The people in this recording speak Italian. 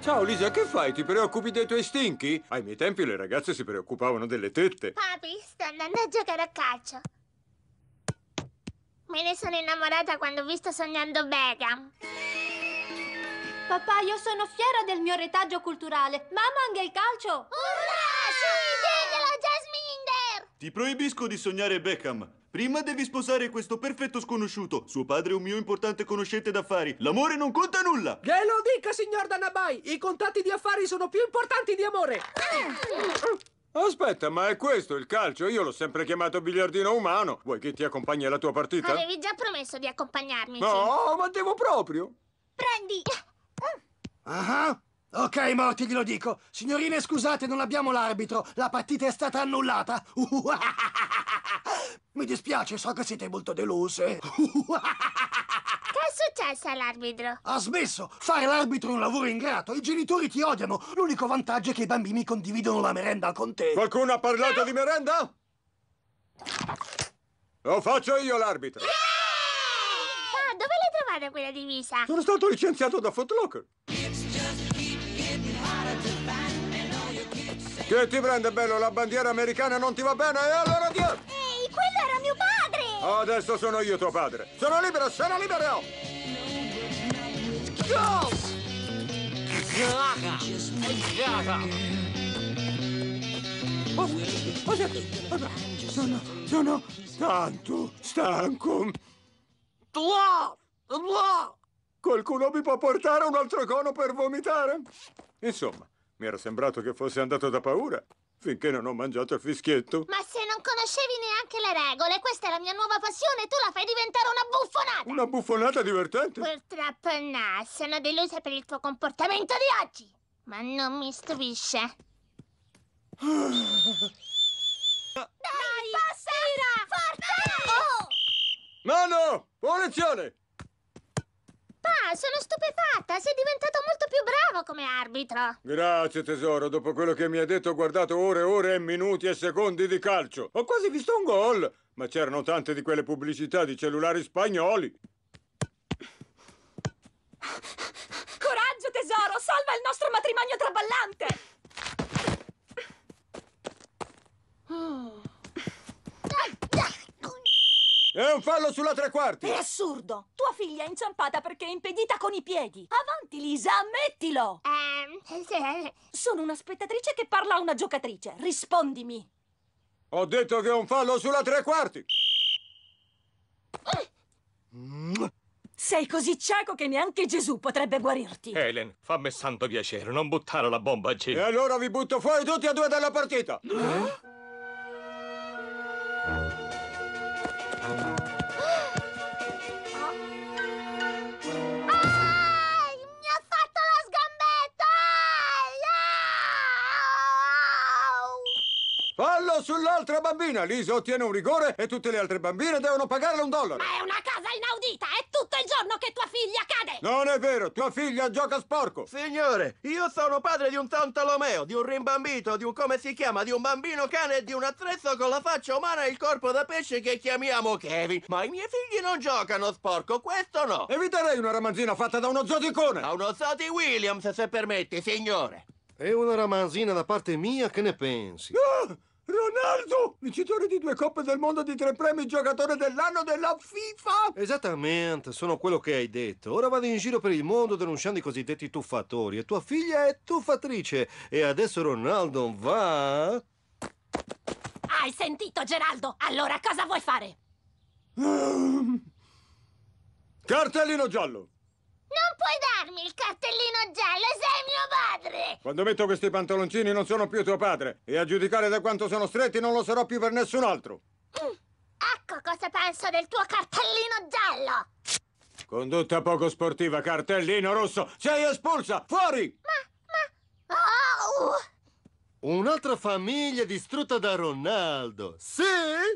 Ciao Lisa, che fai? Ti preoccupi dei tuoi stinchi? Ai miei tempi le ragazze si preoccupavano delle tette. Papi, sto andando a giocare a calcio. Me ne sono innamorata quando ho visto sognando Beckham. Papà, io sono fiera del mio retaggio culturale. Mamma, anche il calcio! Urrà! Sì, diglielo, Jasmine! Ti proibisco di sognare Beckham. Prima devi sposare questo perfetto sconosciuto. Suo padre è un mio importante conoscente d'affari. L'amore non conta nulla! Glielo dica, signor Danabai! I contatti di affari sono più importanti di amore! Eh. Aspetta, ma è questo il calcio? Io l'ho sempre chiamato biliardino umano. Vuoi che ti accompagni alla tua partita? Avevi già promesso di accompagnarmi. No, ma devo proprio. Prendi. Ah, uh ah. -huh. ok, Morty, glielo dico. Signorine, scusate, non abbiamo l'arbitro. La partita è stata annullata. Mi dispiace, so che siete molto deluse. Che è successo all'arbitro? Ha smesso! Fare l'arbitro è un lavoro ingrato, i genitori ti odiano. L'unico vantaggio è che i bambini condividono la merenda con te. Qualcuno ha parlato ah. di merenda? Lo faccio io l'arbitro. Yeah! Ah, dove l'hai trovata quella divisa? Sono stato licenziato da Foot Che ti prende bello la bandiera americana non ti va bene e allora dietro! Adesso sono io tuo padre. Sono libero, sono libero! Go! Sono, sono tanto stanco. Qualcuno mi può portare un altro cono per vomitare? Insomma, mi era sembrato che fosse andato da paura finché non ho mangiato il fischietto. Ma se non conoscevi neanche le regole, questa è la mia nuova passione e tu la fai diventare una buffonata! Una buffonata divertente? Purtroppo no, sono delusa per il tuo comportamento di oggi, ma non mi stupisce. Ah. Dai, Dai basta! Forza! Forte! Oh! Mano! Punizione! sono stupefatta! Sei diventato molto più bravo come arbitro! Grazie, tesoro. Dopo quello che mi hai detto, ho guardato ore e ore e minuti e secondi di calcio. Ho quasi visto un gol! Ma c'erano tante di quelle pubblicità di cellulari spagnoli. Coraggio, tesoro! Salva il nostro matrimonio traballante! È un fallo sulla tre quarti! È assurdo! Tua figlia è inciampata perché è impedita con i piedi! Avanti, Lisa, ammettilo! Um. Sono una spettatrice che parla a una giocatrice. Rispondimi! Ho detto che è un fallo sulla tre quarti! Sei così cieco che neanche Gesù potrebbe guarirti! Helen, fammi santo piacere, non buttare la bomba a Gesù! E allora vi butto fuori tutti e due dalla partita! Eh? Fallo sull'altra bambina! Lisa ottiene un rigore e tutte le altre bambine devono pagarle un dollaro! Ma è una casa inaudita! È tutto il giorno che tua figlia cade! Non è vero! Tua figlia gioca sporco! Signore, io sono padre di un Tantalomeo, di un rimbambito, di un come si chiama, di un bambino cane e di un attrezzo con la faccia umana e il corpo da pesce che chiamiamo Kevin. Ma i miei figli non giocano sporco, questo no! Eviterei una ramanzina fatta da uno zoticone! Da uno zoti Williams, se permetti, signore! E una ramanzina da parte mia, che ne pensi? Ah! Ronaldo, vincitore di due Coppe del Mondo di tre premi, giocatore dell'anno della FIFA! Esattamente, sono quello che hai detto. Ora vado in giro per il mondo denunciando i cosiddetti tuffatori e tua figlia è tuffatrice. E adesso Ronaldo va... Hai sentito, Geraldo? Allora cosa vuoi fare? Cartellino giallo! Non puoi dare darmi il cartellino giallo, sei mio padre! Quando metto questi pantaloncini non sono più tuo padre e a giudicare da quanto sono stretti non lo sarò più per nessun altro. Mm. Ecco cosa penso del tuo cartellino giallo! Condotta poco sportiva, cartellino rosso, sei espulsa! Fuori! Ma, ma... Oh! Uh. Un'altra famiglia distrutta da Ronaldo, sì?